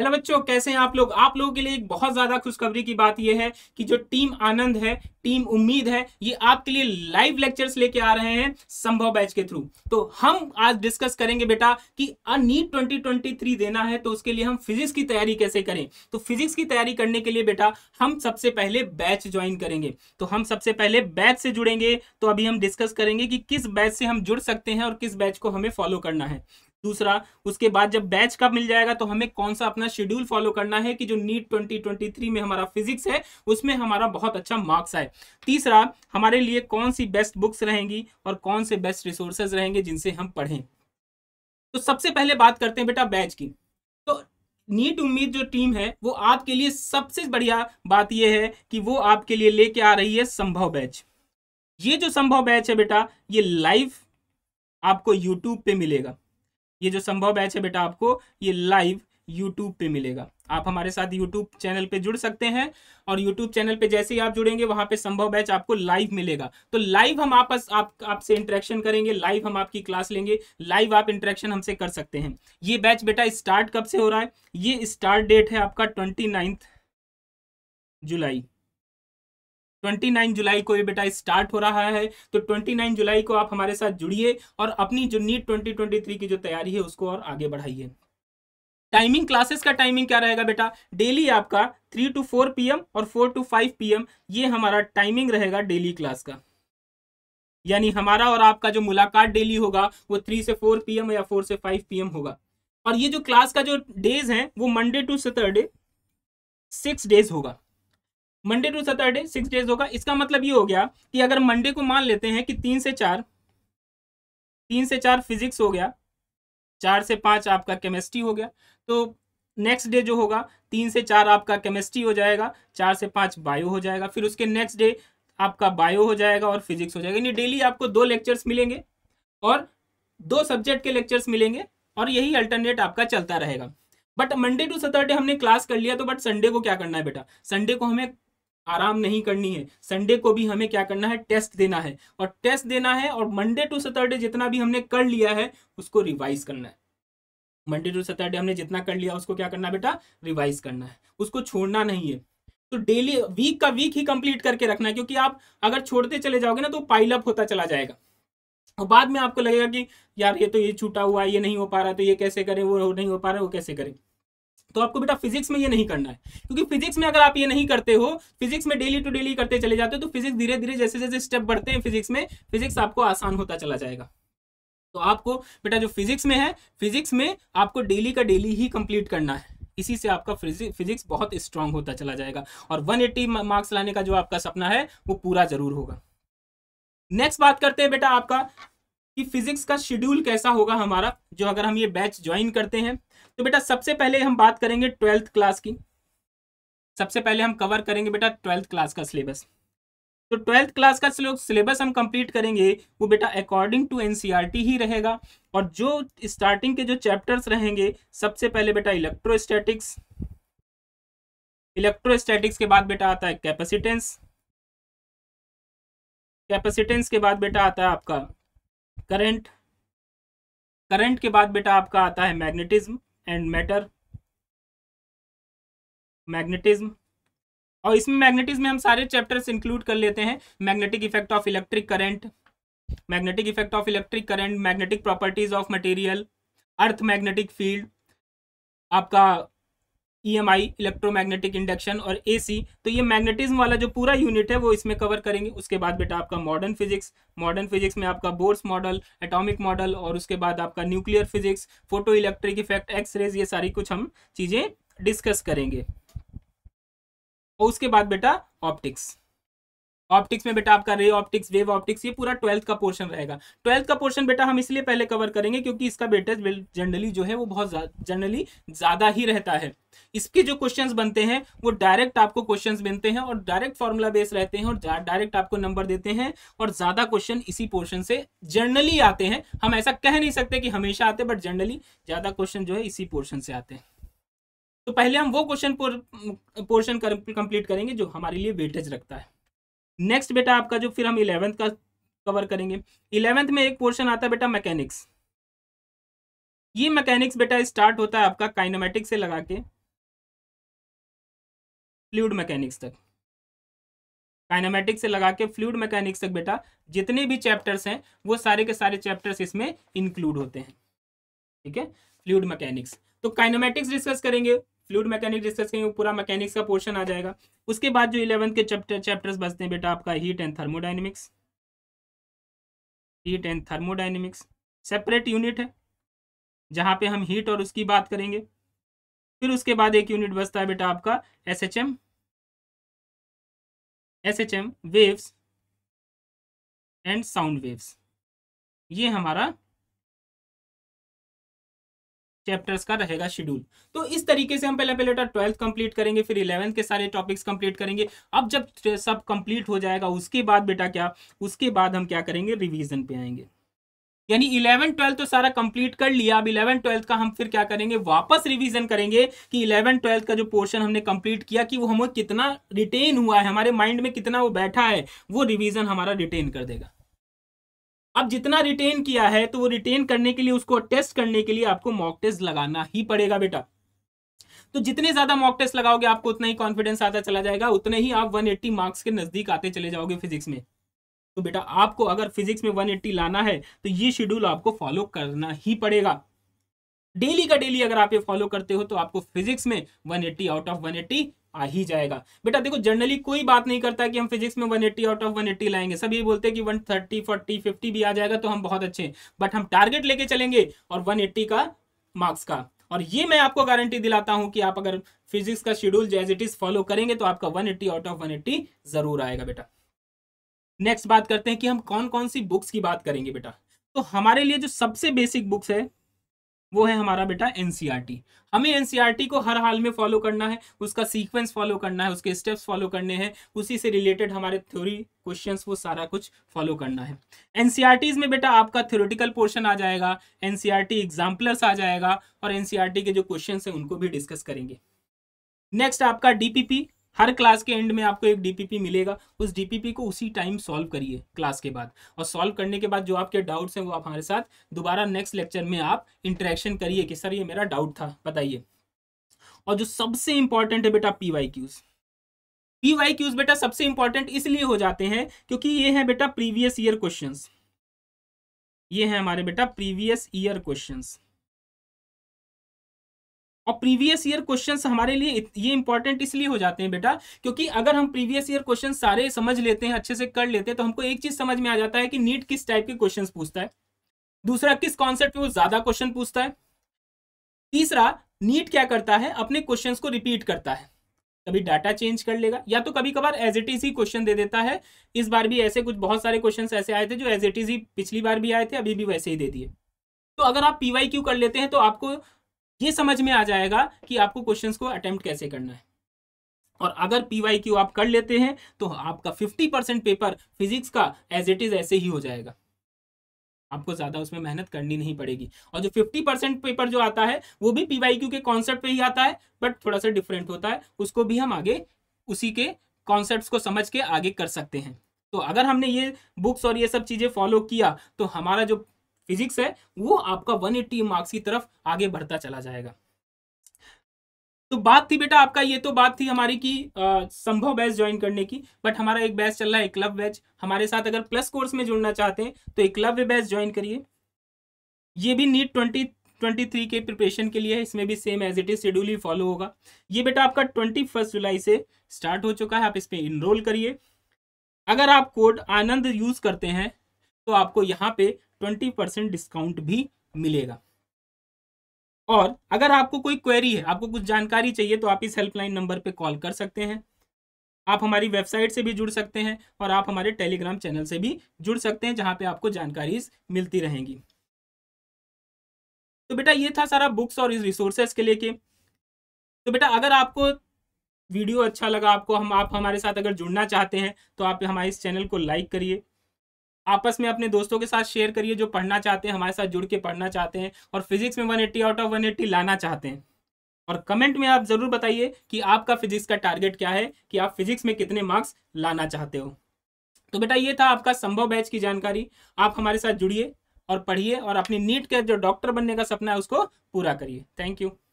hello बच्चों कैसे हैं आप लोग आप लोगों के लिए एक बहुत ज़्यादा खुशखबरी की बात यह है कि जो टीम आनंद है टीम उम्मीद है ये आपके लिए लाइव लेक्चर्स लेके आ रहे हैं संभव बैच के थ्रू तो हम आज डिस्कस करेंगे बेटा कि नीट 2023 देना है तो उसके लिए हम फिजिक्स की तैयारी कैसे करें तो फिजिक्स की तैयारी करने के लिए बेटा हम सबसे पहले बैच ज्वाइन करेंगे तो हम सबसे पहले बैच से जुड़ेंगे तो अभी हम डिस्कस करेंगे कि किस बैच से हम जुड़ सकते हैं और किस बैच को हमें फॉलो करना है दूसरा उसके बाद जब बैच का मिल जाएगा तो हमें कौन सा अपना शेड्यूल फॉलो करना है कि जो नीट 2023 में हमारा फिजिक्स है उसमें हमारा बहुत अच्छा मार्क्स आए तीसरा हमारे लिए कौन सी बेस्ट बुक्स रहेंगी और कौन से बेस्ट रिसोर्सेज रहेंगे जिनसे हम पढ़ें तो सबसे पहले बात करते हैं बेटा बैच की तो नीट उम्मीद जो टीम है वो आपके लिए सबसे बढ़िया बात यह है कि वो आपके लिए लेके आ रही है संभव बैच ये जो संभव बैच है बेटा ये लाइव आपको यूट्यूब पे मिलेगा ये जो संभव बैच है बेटा आपको ये लाइव यूट्यूब पे मिलेगा आप हमारे साथ यूट्यूब चैनल पे जुड़ सकते हैं और यूट्यूब चैनल पे जैसे ही आप जुड़ेंगे वहां पे संभव बैच आपको लाइव मिलेगा तो लाइव हम आपस आप आपसे इंटरेक्शन करेंगे लाइव हम आपकी क्लास लेंगे लाइव आप इंटरेक्शन हमसे कर सकते हैं ये बैच बेटा स्टार्ट कब से हो रहा है ये स्टार्ट डेट है आपका ट्वेंटी जुलाई 29 जुलाई को ये बेटा स्टार्ट हो रहा है तो 29 जुलाई को आप हमारे साथ जुड़िए और अपनी जो नीट 2023 की जो तैयारी है उसको और आगे बढ़ाइए टाइमिंग क्लासेस का टाइमिंग क्या रहेगा बेटा डेली आपका थ्री टू फोर पीएम और फोर टू फाइव पीएम ये हमारा टाइमिंग रहेगा डेली क्लास का यानी हमारा और आपका जो मुलाकात डेली होगा वो थ्री से फोर पीएम या फोर से फाइव पी होगा और ये जो क्लास का जो डेज है वो Monday to Saturday six days होगा Monday to Saturday six days होगा इसका मतलब ये हो गया कि अगर मंडे को मान लेते हैं कि तीन से चार तीन से चार फिजिक्स हो गया चार से पाँच आपका केमिस्ट्री हो गया तो नेक्स्ट डे जो होगा तीन से चार आपका केमिस्ट्री हो जाएगा चार से पाँच बायो हो जाएगा फिर उसके नेक्स्ट डे आपका बायो हो जाएगा और फिजिक्स हो जाएगा यानी डेली आपको दो लेक्चर्स मिलेंगे और दो सब्जेक्ट के लेक्चर्स मिलेंगे और यही अल्टरनेट आपका चलता रहेगा बट मंडे टू सैटरडे हमने क्लास कर लिया तो बट संडे को क्या करना है बेटा संडे को हमें आराम नहीं करनी है संडे को भी हमें क्या करना है टेस्ट देना है और टेस्ट देना है और मंडे टू सैटरडे जितना भी हमने कर लिया है उसको रिवाइज करना है मंडे टू सैटरडे हमने जितना कर लिया उसको क्या करना बेटा रिवाइज करना है उसको छोड़ना नहीं है तो डेली वीक का वीक ही कंप्लीट करके रखना है क्योंकि आप अगर छोड़ते चले जाओगे ना तो पाइलअप होता चला जाएगा और बाद में आपको लगेगा कि यार ये तो ये छूटा हुआ ये नहीं हो पा रहा तो ये कैसे करें वो नहीं हो पा रहा वो कैसे करें तो आपको बेटा फिजिक्स में ये नहीं करना है क्योंकि फिजिक्स में अगर आप ये नहीं करते हो फिजिक्स में डेली टू डेली करते चले जाते हो तो फिजिक्स धीरे धीरे जैसे जैसे स्टेप बढ़ते हैं फिजिक्स में फिजिक्स आपको आसान होता चला जाएगा तो आपको बेटा जो फिजिक्स में है फिजिक्स में आपको डेली का डेली ही कंप्लीट करना है इसी से आपका फिजिक्स बहुत स्ट्रांग होता चला जाएगा और 180 मार्क्स लाने का जो आपका सपना है वो पूरा जरूर होगा नेक्स्ट बात करते हैं बेटा आपका कि फिजिक्स का शेड्यूल कैसा होगा हमारा जो अगर हम ये बैच ज्वाइन करते हैं तो बेटा सबसे पहले हम बात करेंगे ट्वेल्थ क्लास की सबसे पहले हम कवर करेंगे बेटा ट्वेल्थ क्लास का सिलेबस तो ट्वेल्थ क्लास का सिलेबस हम कंप्लीट करेंगे वो बेटा अकॉर्डिंग टू एनसीईआरटी ही रहेगा और जो स्टार्टिंग के जो चैप्टर्स रहेंगे सबसे पहले बेटा इलेक्ट्रोस्टैटिक्स इलेक्ट्रोस्टैटिक्स के बाद बेटा आता है कैपेसिटेंस कैपेसिटेंस के बाद बेटा आता है आपका करंट करंट के बाद बेटा आपका आता है मैग्नेटिज्म एंड मैटर मैग्नेटिज्म और इसमें मैग्नेटिज्म में हम सारे चैप्टर्स इंक्लूड कर लेते हैं magnetic effect of electric current magnetic effect of electric current magnetic properties of material earth magnetic field आपका ईएमआई इलेक्ट्रोमैग्नेटिक इंडक्शन और एसी तो ये मैग्नेटिज्म वाला जो पूरा यूनिट है वो इसमें कवर करेंगे उसके बाद बेटा आपका मॉडर्न फिजिक्स मॉडर्न फिजिक्स में आपका बोर्स मॉडल एटॉमिक मॉडल और उसके बाद आपका nuclear physics photo electric effect X rays ये सारी कुछ हम चीज़ें डिस्कस करेंगे और उसके बाद बेटा ऑप्टिक्स ऑप्टिक्स में बेटा आपका रे ऑप्टिक्स वेव ऑप्टिक्स ये पूरा ट्वेल्थ का पोर्शन रहेगा ट्वेल्थ का पोर्शन बेटा हम इसलिए पहले कवर करेंगे क्योंकि इसका बेटा जनरली जो है वो बहुत जनरली ज्यादा ही रहता है इसके जो क्वेश्चंस बनते हैं वो डायरेक्ट आपको क्वेश्चंस बनते हैं और डायरेक्ट फॉर्मूला बेस रहते हैं और डायरेक्ट आपको नंबर देते हैं और ज्यादा क्वेश्चन इसी पोर्शन से जनरली आते हैं हम ऐसा कह नहीं सकते कि हमेशा आते बट जनरली ज्यादा क्वेश्चन जो है इसी पोर्शन से आते हैं तो पहले हम वो क्वेश्चन पोर्शन कंप्लीट करेंगे जो हमारे लिए वेटेज रखता है नेक्स्ट बेटा आपका जो फिर हम इलेवेंथ का कवर करेंगे इलेवेंथ में एक पोर्शन आता है बेटा मैकेनिक्स ये मैकेनिक्स बेटा स्टार्ट होता है आपका काइनोमेटिक से लगा के फ्लूड मैकेनिक्स तक काइनामेटिक से लगा के फ्लूड मैकेनिक्स तक बेटा जितने भी चैप्टर्स हैं वो सारे के सारे चैप्टर्स इसमें इंक्लूड होते हैं ठीक है फ्लूड मैकेनिक्स तो काइनामेटिक्स डिस्कस करेंगे फ्लूड मैकेनिक डिस्कस करेंगे पूरा मैकेनिक्स का पोर्शन आ जाएगा उसके बाद जो इलेवंथ के चैप्टर चैप्टर्स बचते हैं बेटा आपका heat and thermodynamics heat and thermodynamics separate unit है जहां पे हम हीट और उसकी बात करेंगे फिर उसके बाद एक यूनिट बचता है बेटा आपका S H M S H M waves and sound waves ये हमारा चैप्टर्स का रहेगा शेड्यूल तो इस तरीके से हम पहले पहले बेटा ट्वेल्थ कंप्लीट करेंगे फिर इलेवंथ के सारे टॉपिक्स कंप्लीट करेंगे अब जब सब कंप्लीट हो जाएगा उसके बाद बेटा क्या उसके बाद हम क्या करेंगे रिविजन पे आएंगे यानी इलेवन ट्वेल्थ तो सारा कंप्लीट कर लिया अब इलेवन ट्वेल्थ का हम फिर क्या करेंगे वापस रिवीजन करेंगे कि इलेवन ट्वेल्थ का जो पोर्शन हमने कंप्लीट किया कि वो हमें कितना रिटेन हुआ है हमारे माइंड में कितना वो बैठा है वो रिवीजन हमारा रिटेन कर देगा अब जितना रिटेन किया है तो वो रिटेन करने के लिए उसको टेस्ट करने के लिए आपको मॉक टेस्ट लगाना ही पड़ेगा बेटा तो जितने ज्यादा मॉक टेस्ट लगाओगे आपको उतना ही कॉन्फिडेंस आता चला जाएगा उतने ही आप 180 मार्क्स के नजदीक आते चले जाओगे फिजिक्स में तो बेटा आपको अगर फिजिक्स में 180 लाना है तो ये शेड्यूल आपको फॉलो करना ही पड़ेगा डेली का डेली अगर आप ये फॉलो करते हो तो आपको फिजिक्स में 180 आउट ऑफ 180 आ ही जाएगा बेटा देखो जनरली कोई बात नहीं करता कि हम फिजिक्स में 180 आउट ऑफ 180 लाएंगे सब ये बोलते हैं कि 130 40 50 भी आ जाएगा तो हम बहुत अच्छे हैं बट हम टारगेट लेके चलेंगे और 180 का मार्क्स का और ये मैं आपको गारंटी दिलाता हूं कि आप अगर फिजिक्स का schedule as it is follow करेंगे तो आपका वन आउट ऑफ वन जरूर आएगा बेटा नेक्स्ट बात करते हैं कि हम कौन कौन सी बुक्स की बात करेंगे बेटा तो हमारे लिए जो सबसे बेसिक बुक्स है वो है हमारा बेटा एनसीईआरटी e हमें एनसीईआरटी e को हर हाल में फॉलो करना है उसका सीक्वेंस फॉलो करना है उसके स्टेप्स फॉलो करने हैं उसी से रिलेटेड हमारे थ्योरी क्वेश्चंस वो सारा कुछ फॉलो करना है एनसीईआरटीज e में बेटा आपका थ्योरेटिकल पोर्शन आ जाएगा एनसीईआरटी एग्जाम्पलर्स आ जाएगा और एनसीईआरटी के जो क्वेश्चन है उनको भी डिस्कस करेंगे नेक्स्ट आपका डीपीपी हर क्लास के एंड में आपको एक डीपीपी मिलेगा उस डीपीपी को उसी टाइम सॉल्व करिए क्लास के बाद और सॉल्व करने के बाद जो आपके डाउट्स हैं वो आप हमारे साथ दोबारा नेक्स्ट लेक्चर में आप इंटरेक्शन करिए कि सर ये मेरा डाउट था बताइए और जो सबसे इंपॉर्टेंट है बेटा P Y Qs P Y Qs बेटा सबसे इंपॉर्टेंट इसलिए हो जाते हैं क्योंकि ये है बेटा प्रीवियस ईयर क्वेश्चन ये है हमारे बेटा प्रीवियस ईयर क्वेश्चन और प्रीवियस ईयर क्वेश्चंस हमारे लिए ये इंपॉर्टेंट इसलिए हो जाते हैं बेटा क्योंकि अगर हम प्रीवियस ईयर क्वेश्चन सारे समझ लेते हैं अच्छे से कर लेते हैं तो हमको एक चीज समझ में आ जाता है कि नीट किस टाइप के क्वेश्चन पूछता है दूसरा किस कॉन्सेप्ट में ज्यादा क्वेश्चन पूछता है तीसरा नीट क्या करता है अपने क्वेश्चन को रिपीट करता है कभी डाटा चेंज कर लेगा या तो कभी कभार एज इट इज ही क्वेश्चन दे देता है इस बार भी ऐसे कुछ बहुत सारे क्वेश्चन ऐसे आए थे जो एज इट इज ही पिछली बार भी आए थे अभी भी वैसे ही दे दिए तो अगर आप पीवाई क्यू कर लेते हैं तो आपको ये समझ में आ जाएगा कि आपको क्वेश्चन को अटेम्प्ट कैसे करना है और अगर पी वाई क्यू आप कर लेते हैं तो आपका फिफ्टी परसेंट पेपर फिजिक्स का एज इट इज ऐसे ही हो जाएगा आपको ज्यादा उसमें मेहनत करनी नहीं पड़ेगी और जो फिफ्टी परसेंट पेपर जो आता है वो भी पी वाई क्यू के कॉन्सेप्ट पे ही आता है बट थोड़ा सा डिफरेंट होता है उसको भी हम आगे उसी के कॉन्सेप्ट को समझ के आगे कर सकते हैं तो अगर हमने ये बुक्स और ये सब चीज़ें फॉलो किया तो हमारा जो फिजिक्स है वो आपका 180 मार्क्स की तरफ आगे बढ़ता चला जाएगा तो बात थी बेटा आपका ये तो बात थी हमारी की संभव बैच ज्वाइन करने की बट हमारा एक बैच चल रहा है एक बैच हमारे साथ अगर प्लस कोर्स में जुड़ना चाहते हैं तो एक बैच ज्वाइन करिए ये भी नीट ट्वेंटी ट्वेंटी थ्री के प्रिपरेशन के लिए है इसमें भी same as it is schedule ही फॉलो होगा ये बेटा आपका ट्वेंटी फर्स्ट जुलाई से स्टार्ट हो चुका है आप इसमें इनरोल करिए अगर आप कोड आनंद यूज करते हैं तो आपको यहाँ पे ट्वेंटी परसेंट डिस्काउंट भी मिलेगा और अगर आपको कोई क्वेरी है आपको कुछ जानकारी चाहिए तो आप इस हेल्पलाइन नंबर पर कॉल कर सकते हैं आप हमारी वेबसाइट से भी जुड़ सकते हैं और आप हमारे टेलीग्राम चैनल से भी जुड़ सकते हैं जहां पे आपको जानकारी मिलती रहेंगी तो बेटा ये था सारा बुक्स और रिसोर्सेस के लेके तो बेटा अगर आपको वीडियो अच्छा लगा आपको हम आप हमारे साथ अगर जुड़ना चाहते हैं तो आप हमारे इस चैनल को लाइक करिए आपस में अपने दोस्तों के साथ शेयर करिए जो पढ़ना चाहते हैं हमारे साथ जुड़ के पढ़ना चाहते हैं और फिजिक्स में 180 आउट ऑफ 180 लाना चाहते हैं और कमेंट में आप ज़रूर बताइए कि आपका फिजिक्स का टारगेट क्या है कि आप फिजिक्स में कितने मार्क्स लाना चाहते हो तो बेटा ये था आपका संभव बैच की जानकारी आप हमारे साथ जुड़िए और पढ़िए और अपनी नीट के जो डॉक्टर बनने का सपना है उसको पूरा करिए थैंक यू